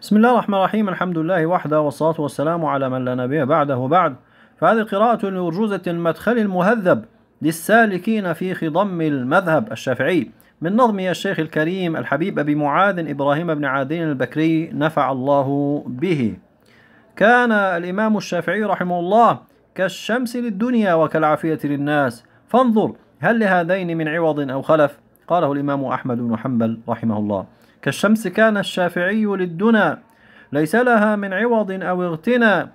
بسم الله الرحمن الرحيم الحمد لله وحده والصلاة والسلام على من لا نبي بعده وبعد فهذه قراءة لأرجوزة المدخل المهذب للسالكين في خضم المذهب الشافعي من نظم الشيخ الكريم الحبيب أبي معاذ إبراهيم بن عادين البكري نفع الله به كان الإمام الشافعي رحمه الله كالشمس للدنيا وكالعافية للناس فانظر هل لهذين من عوض أو خلف قاله الإمام أحمد بن حنبل رحمه الله كالشمس كان الشافعي للدنا ليس لها من عوض أو اغتنى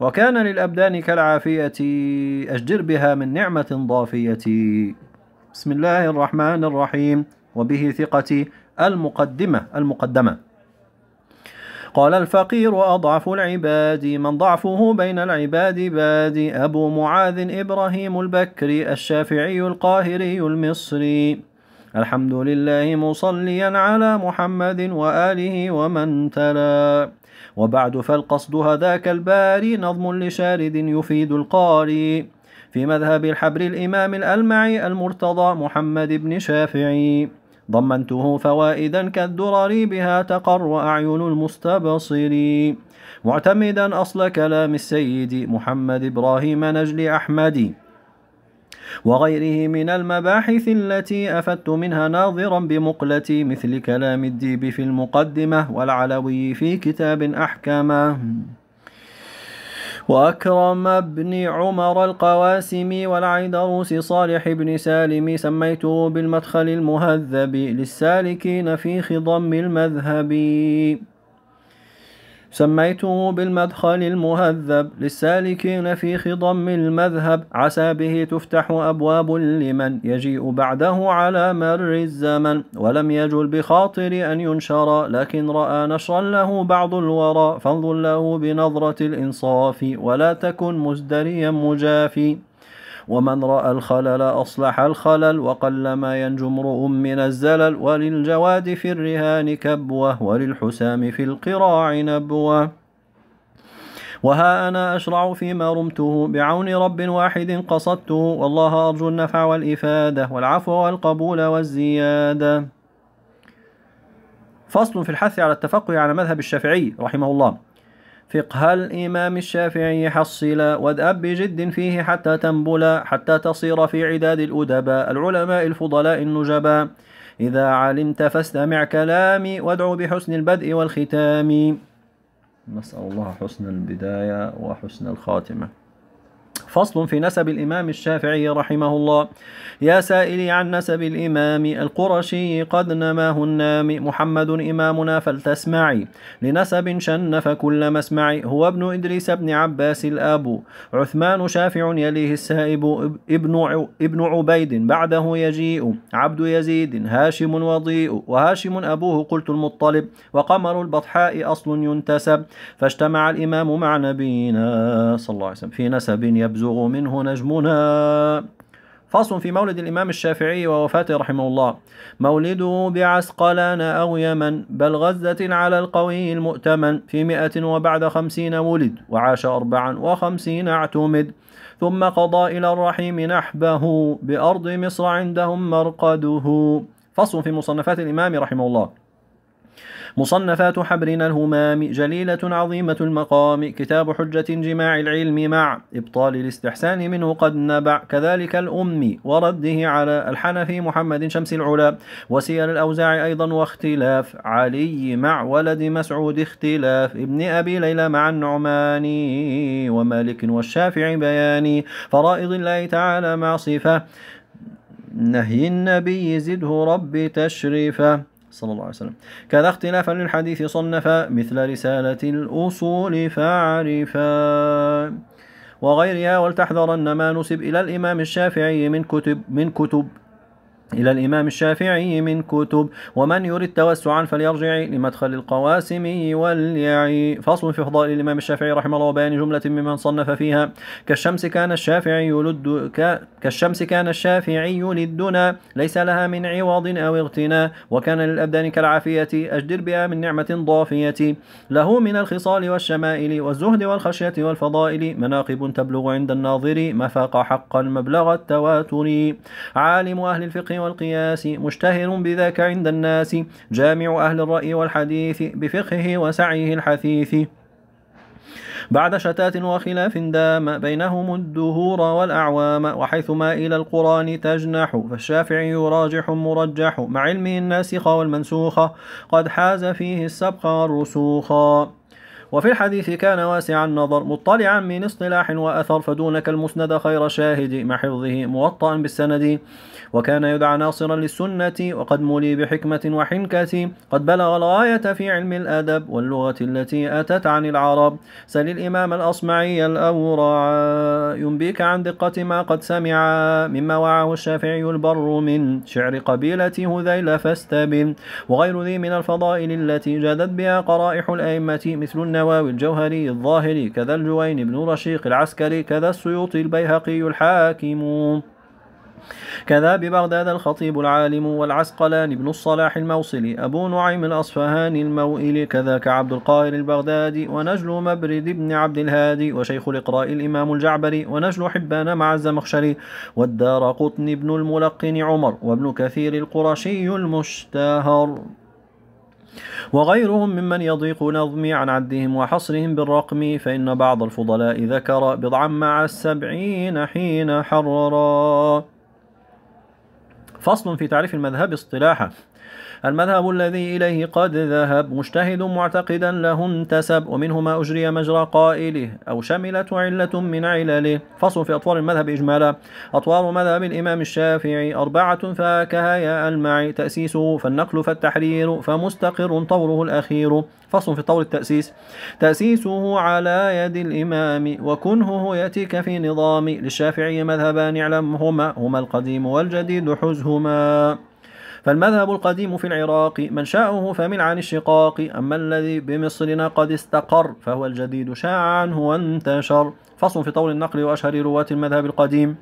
وكان للأبدان كالعافية أشجر بها من نعمة ضافية بسم الله الرحمن الرحيم وبه ثقتي المقدمة المقدمة قال الفقير أضعف العباد من ضعفه بين العباد بادي أبو معاذ إبراهيم البكري الشافعي القاهري المصري الحمد لله مصليا على محمد وآله ومن تلا وبعد فالقصد هذاك الباري نظم لشارد يفيد القاري في مذهب الحبر الإمام الألمعي المرتضى محمد بن شافعي ضمنته فوائدا كالدرر بها تقر أعين المستبصر معتمدا أصل كلام السيد محمد إبراهيم نجل أحمد وغيره من المباحث التي أفدت منها ناظرا بمقلتي مثل كلام الديب في المقدمة والعلوي في كتاب أحكاما وأكرم بن عمر القواسمي والعيدروس صالح بن سالم سميته بالمدخل المهذب للسالكين في خضم المذهب سميته بالمدخل المهذب للسالكين في خضم المذهب عسى به تفتح أبواب لمن يجيء بعده على مر الزمن ولم يجل بخاطر أن ينشر لكن رأى نشرا له بعض الورى فانظر له بنظرة الإنصاف ولا تكن مزدريا مجافي ومن رأى الخلل أصلح الخلل وقل ما ينجو امرؤ من الزلل وللجواد في الرهان كبوة وللحسام في القراع نبوة وها أنا أشرع فيما رمته بعون رب واحد قصدته والله أرجو النفع والإفادة والعفو والقبول والزيادة فصل في الحث على التفقه على مذهب الشافعي رحمه الله فقه الإمام الشافعي حصلا واذأب بجد فيه حتى تنبلا حتى تصير في عداد الأدباء العلماء الفضلاء النجباء إذا علمت فاستمع كلامي وادعو بحسن البدء والختام نسأل الله حسن البداية وحسن الخاتمة فصل في نسب الإمام الشافعي رحمه الله يا سائلي عن نسب الإمام القرشي قد نماه النام محمد إمامنا فلتسمعي لنسب شنف كل اسمعي هو ابن إدريس بن عباس الآب عثمان شافع يليه السائب ابن ابن عبيد بعده يجيء عبد يزيد هاشم وضيء وهاشم أبوه قلت المطلب وقمر البطحاء أصل ينتسب فاجتمع الإمام مع نبينا صلى الله عليه وسلم في نسب يبزو يزغ منه نجمنا فصل في مولد الإمام الشافعي ووفاته رحمه الله مولده بعسقلان أو يمن بل غزة على القوي المؤتمن في مئة وبعد خمسين ولد وعاش أربعا وخمسين اعتمد ثم قضى إلى الرحيم نحبه بأرض مصر عندهم مرقده فصل في مصنفات الإمام رحمه الله مصنفات حبرنا الهمام جليلة عظيمة المقام كتاب حجة جماع العلم مع إبطال الاستحسان منه قد نبع كذلك الأم ورده على الحنفي محمد شمس العلا وسير الأوزاع أيضا واختلاف علي مع ولد مسعود اختلاف ابن أبي ليلى مع النعماني ومالك والشافعي بياني فرائض الله تعالى مع صفة نهي النبي زده رب تشريفه صلى الله عليه وسلم كذا اختلافا للحديث صنف مثل رسالة الأصول فعرفا وغيرها ولتحذرن ما نسب إلى الإمام الشافعي من كتب من كتب إلى الإمام الشافعي من كتب ومن يريد توسعا فليرجع لمدخل القواسم واليعي فصل في فضائل الإمام الشافعي رحمه الله وبيان جملة ممن صنف فيها كالشمس كان الشافعي يلد ك... كالشمس كان الشافعي للدنا ليس لها من عوض أو اغتناء وكان للأبدان كالعافية أجدر بها من نعمة ضافية له من الخصال والشمائل والزهد والخشية والفضائل مناقب تبلغ عند الناظر مفاق حقا مبلغ التواتر عالم أهل الفقه والقياس مشتهر بذاك عند الناس جامع أهل الرأي والحديث بفقهه وسعيه الحثيث بعد شتات وخلاف دام بينهم الدهور والأعوام وحيثما إلى القرآن تجنح فالشافعي راجح مرجح مع علم الناسخ والمنسوخ قد حاز فيه السبق والرسوخ وفي الحديث كان واسع النظر مطلعا من اصطلاح وأثر فدونك المسند خير شاهد مع حفظه موطأ بالسند وكان يدعى ناصرا للسنة وقد ملي بحكمة وحنكة قد بلغ الغاية في علم الأدب واللغة التي أتت عن العرب سل الإمام الأصمعي الأورع ينبيك عن دقة ما قد سمع مما وعاه الشافعي البر من شعر قبيلة هذيل فاستبن وغير ذي من الفضائل التي جادت بها قرائح الأئمة مثل النووي النووي الجوهري الظاهري كذا الجوين بن رشيق العسكري كذا السيوطي البيهقي الحاكم كذا ببغداد الخطيب العالم والعسقلان بن الصلاح الموصلي أبو نعيم الأصفهاني الموئلي كذا كعبد القاهر البغدادي ونجل مبرد بن عبد الهادي وشيخ الإقراء الإمام الجعبري ونجل حبان مع الزمخشري والدار قطن بن الملقن عمر وابن كثير القرشي المشتهر وغيرهم ممن يضيق نظمي عن عدهم وحصرهم بالرقم فإن بعض الفضلاء ذكر بضعا مع السبعين حين حررا فصل في تعريف المذهب اصطلاحا المذهب الذي إليه قد ذهب مجتهد معتقدا له انتسب ومنه ما أجري مجرى قائله أو شملت علة من علله فصل في أطوار المذهب إجمالا أطوار مذهب الإمام الشافعي أربعة يا المعي تأسيسه فالنقل فالتحرير فمستقر طوره الأخير فصل في طور التأسيس تأسيسه على يد الإمام وكنهه يأتيك في نظام للشافعي مذهبان اعلمهما هما القديم والجديد حزهما فالمذهب القديم في العراق من شاءه فمن عن الشقاق أما الذي بمصرنا قد استقر فهو الجديد شاع عنه وانتشر فصل في طول النقل وأشهر رواة المذهب القديم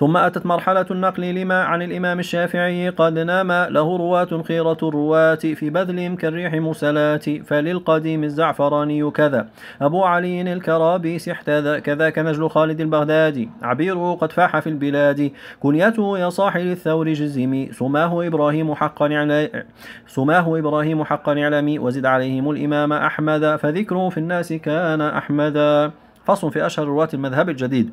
ثم أتت مرحلة النقل لما عن الإمام الشافعي قد نام له رواة خيرة الرواة في بذلهم كالريح مسلات فللقديم الزعفراني كذا أبو علي الكرابيس احتذى كذا كنجل خالد البغدادي عبيره قد فاح في البلاد كنيته يا صاحي للثور جزمي سماه إبراهيم حقا علي سماه إبراهيم حقا اعلمي وزد عليهم الإمام أحمد فذكره في الناس كان أحمدا فصل في أشهر رواة المذهب الجديد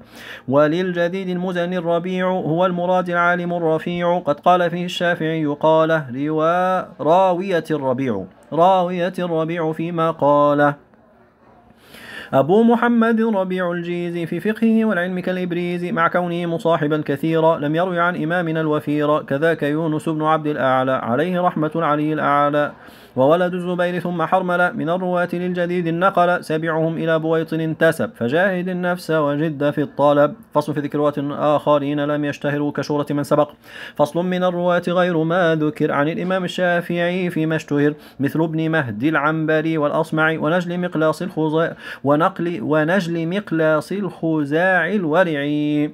وللجديد المزني الربيع هو المراد العالم الرفيع قد قال فيه الشافعي قال روا راوية الربيع راوية الربيع فيما قال أبو محمد ربيع الجيزي في فقهه والعلم كالإبريز مع كونه مصاحبا كثيرا لم يروي عن إمامنا الوفير كذاك يونس بن عبد الأعلى عليه رحمة العلي الأعلى وولد الزبير ثم حرمل من الرواة للجديد النقل سبعهم إلى بويط انتسب فجاهد النفس وجد في الطلب فصل في ذكر رواة آخرين لم يشتهروا كشورة من سبق فصل من الرواة غير ما ذكر عن الإمام الشافعي فيما اشتهر مثل ابن مهدي العنبري والأصمعي ونجل مقلاص الخزاعي ونقل ونجل مقلاص الخزاعي الورعي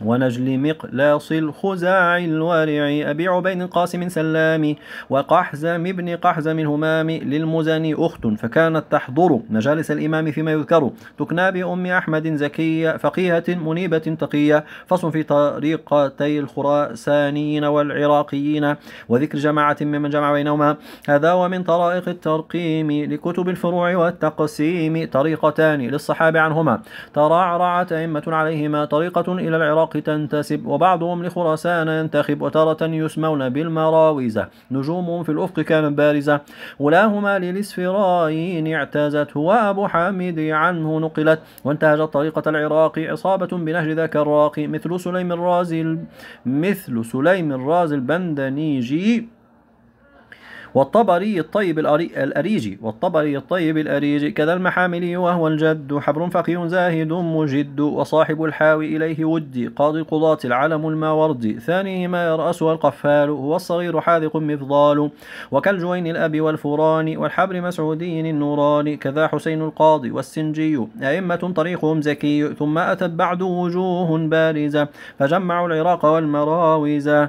ونجل مقلاص الخزاع الورع أبي عبيد قاسم سلام وقحزم ابن قحزم الهمام للمزني أخت فكانت تحضر مجالس الإمام فيما يذكر تكنى بأم أحمد زكية فقيهة منيبة تقية فصل في طريقتي الخراسانيين والعراقيين وذكر جماعة ممن جمع بينهما هذا ومن طرائق الترقيم لكتب الفروع والتقسيم طريقتان للصحابة عنهما ترعرعت أئمة عليهما طريقة إلى العراق العراق تنتسب وبعضهم لخراسان ينتخب وتارة يسمون بالمراويزة نجوم في الأفق كانت بارزة ولاهما للإسفرايين اعتازت وأبو حامد عنه نقلت وانتهجت طريقة العراق عصابة بنهج ذاك الراقي مثل سليم الرازي مثل سليم الرازي البندنيجي والطبري الطيب الأريجي والطبري الطيب الأريجي كذا المحاملي وهو الجد حبر فقي زاهد مجد وصاحب الحاوي إليه ودي قاضي القضاة العلم الماوردي ثانيهما يرأسها القفال هو الصغير حاذق مفضال وكالجوين الأب والفران والحبر مسعودي النوران كذا حسين القاضي والسنجي أئمة طريقهم زكي ثم أتت بعد وجوه بارزة فجمعوا العراق والمراويز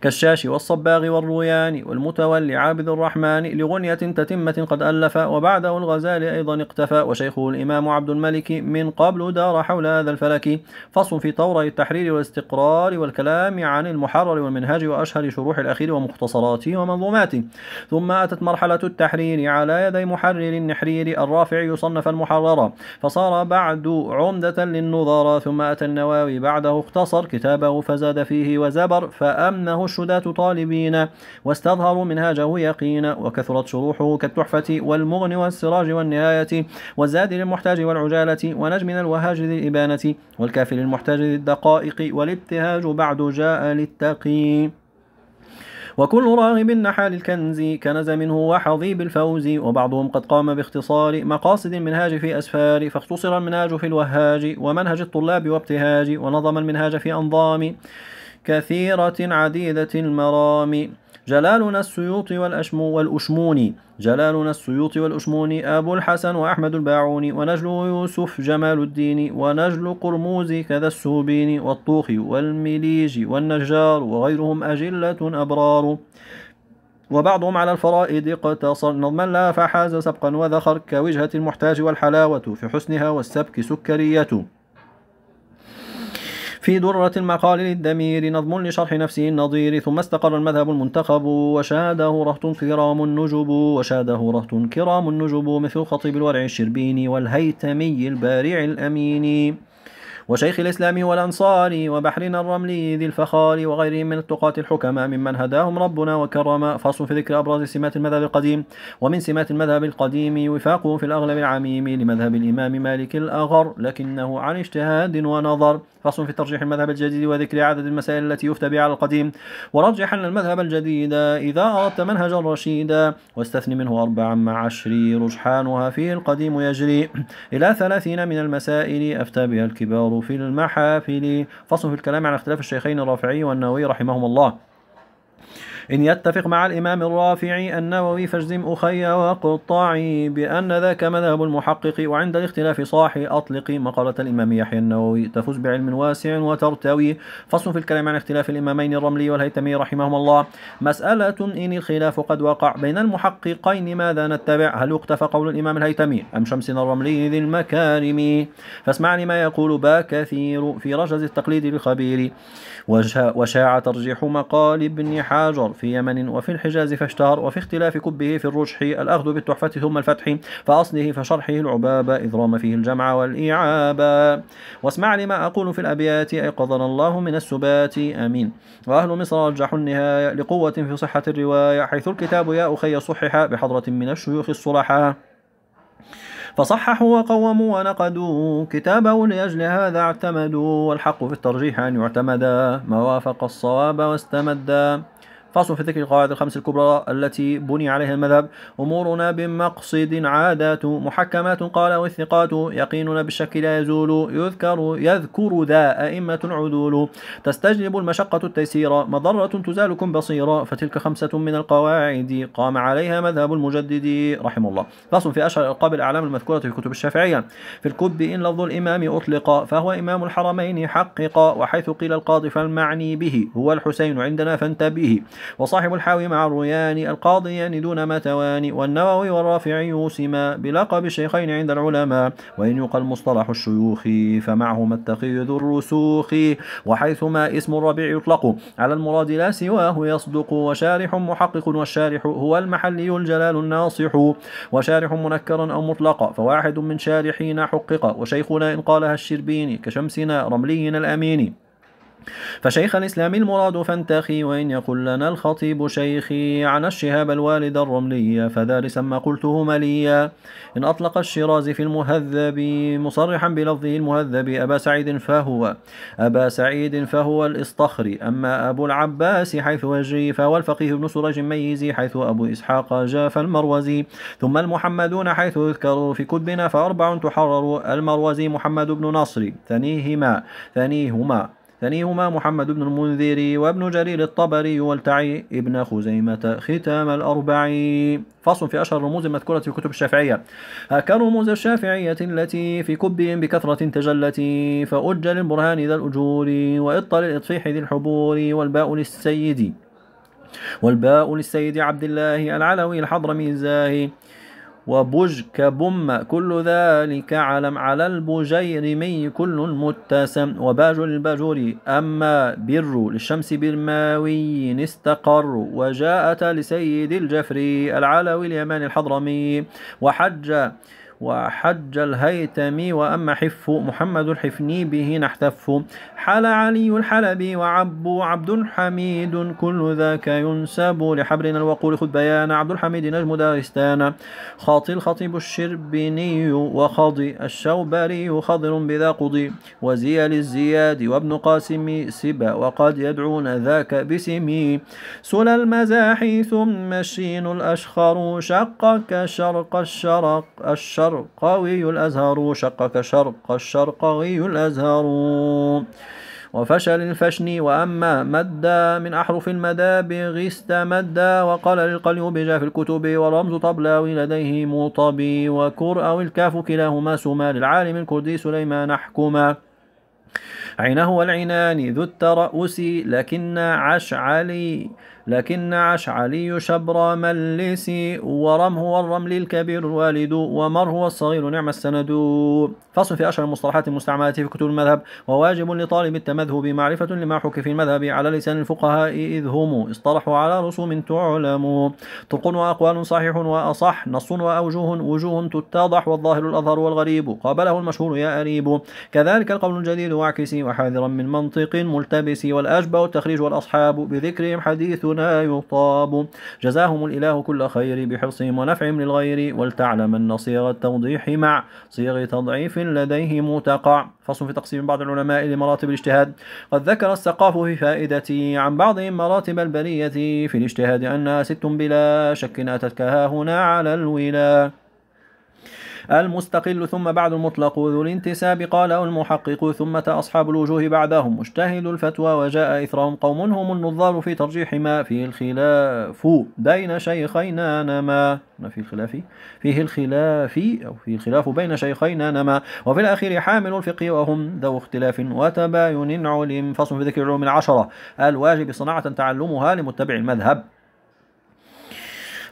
كالشاش والصباغ والروياني والمتولي عابد الرحمن لغنية تتمة قد ألف وبعده الغزالي أيضا اقتفى وشيخه الإمام عبد الملك من قبل دار حول هذا الفلك فصل في طور التحرير والاستقرار والكلام عن المحرر والمنهاج وأشهر شروح الأخير ومختصراته ومنظوماته ثم أتت مرحلة التحرير على يدي محرر النحرير الرافع يصنف المحررة فصار بعد عمدة للنظراء ثم أتى النواوي بعده اختصر كتابه فزاد فيه وزبر فأمن عنه الشداة طالبين واستظهروا منهاجه يقينا وكثرت شروحه كالتحفة والمغن والسراج والنهاية والزاد للمحتاج والعجالة ونجم الوهاج ذي الإبانة والكافي للمحتاج ذي الدقائق والابتهاج بعد جاء للتقي وكل راغب نحى للكنز كنز منه وحظي بالفوز وبعضهم قد قام باختصار مقاصد المنهاج في أسفار فاختصر المنهاج في الوهاج ومنهج الطلاب وابتهاج ونظم المنهاج في أنظام كثيرة عديدة المرام جلالنا السيوطي والأشمو والأشموني جلالنا السيوطي والأشموني أبو الحسن وأحمد الباعوني ونجل يوسف جمال الدين ونجل قرموزي كذا السوبيني والطوخي والمليجي والنجار وغيرهم أجلة أبرار وبعضهم على الفرائد اقتصر نظما لا فحاز سبقا وذخر كوجهة المحتاج والحلاوة في حسنها والسبك سكرية في درة المقال للدمير نظم لشرح نفسه النظير ثم استقر المذهب المنتخب وشاده رهط كرام النجب وشاده رهط كرام النجب مثل خطيب الورع الشربيني والهيتمي البارع الأمين وشيخ الإسلام والأنصار وبحرنا الرملي ذي الفخار وغيرهم من التقاة الحكماء ممن هداهم ربنا وكرم فصل في ذكر أبرز سمات المذهب القديم ومن سمات المذهب القديم وفاقه في الأغلب العميم لمذهب الإمام مالك الأغر لكنه عن اجتهاد ونظر فصل في ترجيح المذهب الجديد وذكر عدد المسائل التي يفتى بها على القديم ورجح أن المذهب الجديد إذا أردت منهجا رشيدا واستثني منه أربعا مع عشري رجحانها فيه القديم يجري إلى ثلاثين من المسائل أفتى بها الكبار في المحافل فصل في الكلام عن اختلاف الشيخين الرافعي والنووي رحمهم الله إن يتفق مع الإمام الرافعي النووي فاجزم أخي وقطعي بأن ذاك مذهب المحقق وعند الاختلاف صاحي أطلق مقالة الإمام يحيى النووي تفوز بعلم واسع وترتوي فصل في الكلام عن اختلاف الإمامين الرملي والهيثمي رحمهما الله مسألة إن الخلاف قد وقع بين المحققين ماذا نتبع هل يقتفى قول الإمام الهيثمي أم شمسنا الرملي ذي المكارم فاسمع لما يقول با كثير في رجز التقليد للخبير وشاع ترجيح مقال ابن حجر في يمن وفي الحجاز فاشتهر وفي اختلاف كبه في الرجح الأخذ بالتحفة ثم الفتح فأصله فشرحه العباب إذ رام فيه الجمع والإيعاب واسمع لما أقول في الأبيات أيقظنا الله من السبات آمين وأهل مصر رجحوا النهاية لقوة في صحة الرواية حيث الكتاب يا أخي صحح بحضرة من الشيوخ الصلحاء فصححوا وقوموا ونقدوا كتابه لأجل هذا اعتمدوا والحق في الترجيح أن يعتمدا ما وافق الصواب واستمدا فاصل في ذكر القواعد الخمس الكبرى التي بني عليها المذهب أمورنا بمقصد عادات محكمات قال الثقات يقيننا بالشك لا يزول يذكر يذكر ذا أئمة عدول تستجلب المشقة التيسير مضرة تزالكم بصيرا فتلك خمسة من القواعد قام عليها مذهب المجدد رحمه الله فاصل في أشهر ألقاب الأعلام المذكورة في كتب الشافعية في الكب إن لفظ الإمام أطلق فهو إمام الحرمين حقق وحيث قيل القاضي فالمعني به هو الحسين عندنا فانتبه وصاحب الحاوي مع الريان القاضيان دون متوان والنووي والرافعي يوسما بلقب الشيخين عند العلماء وإن يقل مصطلح الشيوخ فمعهما التقي ذو الرسوخ وحيثما اسم الربيع يطلق على المراد لا سواه يصدق وشارح محقق والشارح هو المحلي الجلال الناصح وشارح منكرا أو مطلقا فواحد من شارحين حقق وشيخنا إن قالها الشربيني كشمسنا رملينا الأمين فشيخ الإسلام المراد فانتخي وإن يقل لنا الخطيب شيخي عن الشهاب الوالد الرملي فذا ما قلته مليا إن أطلق الشراز في المهذب مصرحا بلفظه المهذب أبا سعيد فهو أبا سعيد فهو الإصطخري أما أبو العباس حيث وجري فهو الفقيه بن سرج ميزي حيث أبو إسحاق جاف المروزي ثم المحمدون حيث يذكر في كتبنا فأربع تحرر المروزي محمد بن نصري ثنيهما ثنيهما ثنيهما محمد بن المنذر وابن جرير الطبري والتعي ابن خزيمة ختام الأربعي فصل في أشهر الرموز المذكورة في كتب الشافعية كرموز الشافعية التي في كبهم بكثرة تجلت فأج للبرهان ذا الأجور وإط للإطفيح ذي الحبور والباء للسيد والباء للسيد عبد الله العلوي الحضرمي الزاهي وبج كبم كل ذلك علم على البجيرمي كل متسم وباج البجور أما بر للشمس بالماوي استقر وجاءت لسيد الجفري العلوي اليماني الحضرمي وحج وحج الهيتمي وأما حف محمد الحفني به نحتف حل علي الحلبي وعب عبد حميد كل ذاك ينسب لحبرنا الوقول خذ بيان عبد الحميد نجم دارستان خاطي الخطيب الشربيني وخضي الشوبري خضر بذا قضي وزي للزياد وابن قاسم سبا وقد يدعون ذاك بسمي سلى المزاحي ثم الشين الأشخر شقك شرق الشرق الشرق الشرقوي الأزهر شقك شرق الشرقوي الأزهر وفشل الفشن وأما مد من أحرف المدابغ استمد وقال للقليو في الكتب ورمز طبلاوي لديه مطبي وكر أو الكاف كلاهما سما للعالم الكردي سليمان أحكما عينه والعينان ذو الترأس لكن عشعلي لكن أشعلي شبر ملسي ورم هو الرمل الكبير الوالد ومر هو الصغير نعم السند فصل في أشهر المصطلحات المستعملة في كتب المذهب وواجب لطالب التمذهب معرفة لما حكي في المذهب على لسان الفقهاء إذ هم اصطلحوا على رسوم تعلم طرق وأقوال صحيح وأصح نص وأوجوه وجوه تتضح والظاهر الأظهر والغريب قابله المشهور يا أريب كذلك القول الجديد واعكسي وحاذرا من منطق ملتبس والأشبه التخريج والأصحاب بذكرهم حديث لا يطاب جزاهم الإله كل خير بحرصهم ونفعهم للغير أن صيغ التوضيح مع صيغ تضعيف لديه متقع فصل في تقسيم بعض العلماء لمراتب الاجتهاد قد ذكر السقاف في فائدته عن بعضهم مراتب البرية في الاجتهاد أنها ست بلا شك أتتك هنا على الولا المستقل ثم بعد المطلق ذو الانتساب قال المحقق ثم أصحاب الوجوه بعدهم مجتهد الفتوى وجاء إثرهم قوم هم النظار في ترجيح ما فيه الخلاف بين شيخينا نما في الخلاف فيه الخلاف أو فيه الخلاف بين شيخينا نما وفي الأخير حامل الفقه وهم ذو اختلاف وتباين علم فصل في ذكر العلوم العشرة الواجب صناعة تعلمها لمتبع المذهب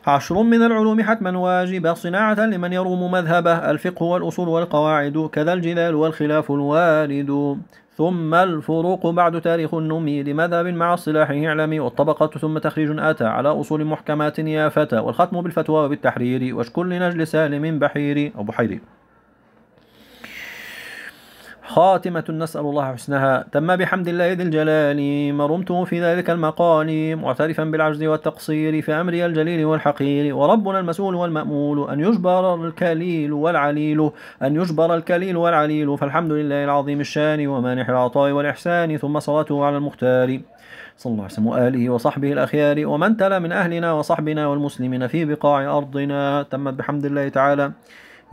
عشر من العلوم حتما واجبة صناعة لمن يروم مذهبه الفقه والأصول والقواعد كذا الجدال والخلاف الوارد ثم الفروق بعد تاريخ النمي لمذهب مع الصلاح إعلامي والطبقة ثم تخريج أتى على أصول محكمات يا فتى والختم بالفتوى وبالتحرير واشكل لنجل سالم بحيري أو بحيري خاتمة نسأل الله حسنها تم بحمد الله ذي الجلال مرمته في ذلك المقال معترفا بالعجز والتقصير في أمري الجليل والحقير وربنا المسؤول والمأمول أن يجبر الكليل والعليل أن يجبر الكليل والعليل فالحمد لله العظيم الشان ومانح العطاء والإحسان ثم صلاته على المختار صلى الله عليه وسلم وآله وصحبه الأخيار ومن تلا من أهلنا وصحبنا والمسلمين في بقاع أرضنا تمت بحمد الله تعالى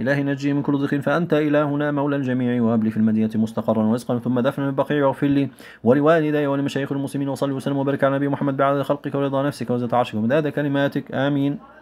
إلهي نجي من كل ضيق فأنت إلهنا مولى الجميع وهب لي في المدينة مستقرا ورزقا ثم دفن من واغفر لي ولوالدي ولمشايخ المسلمين وصلي وسلم وبارك على نبي محمد بعد خلقك ورضا نفسك وزاد عرشك ومداد كلماتك آمين